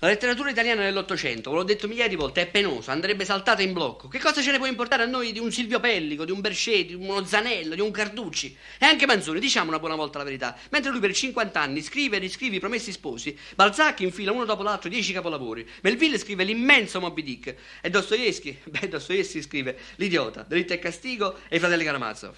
La letteratura italiana dell'Ottocento, ve l'ho detto migliaia di volte, è penosa, andrebbe saltata in blocco. Che cosa ce ne può importare a noi di un Silvio Pellico, di un Bercè, di uno Zanello, di un Carducci? E anche Manzoni, diciamo una buona volta la verità. Mentre lui per 50 anni scrive e riscrive i promessi sposi, Balzac infila uno dopo l'altro dieci capolavori, Melville scrive l'immenso Moby Dick e Dostoevsky, beh Dostoevsky scrive L'idiota, Delitto e Castigo e i fratelli Karamazov.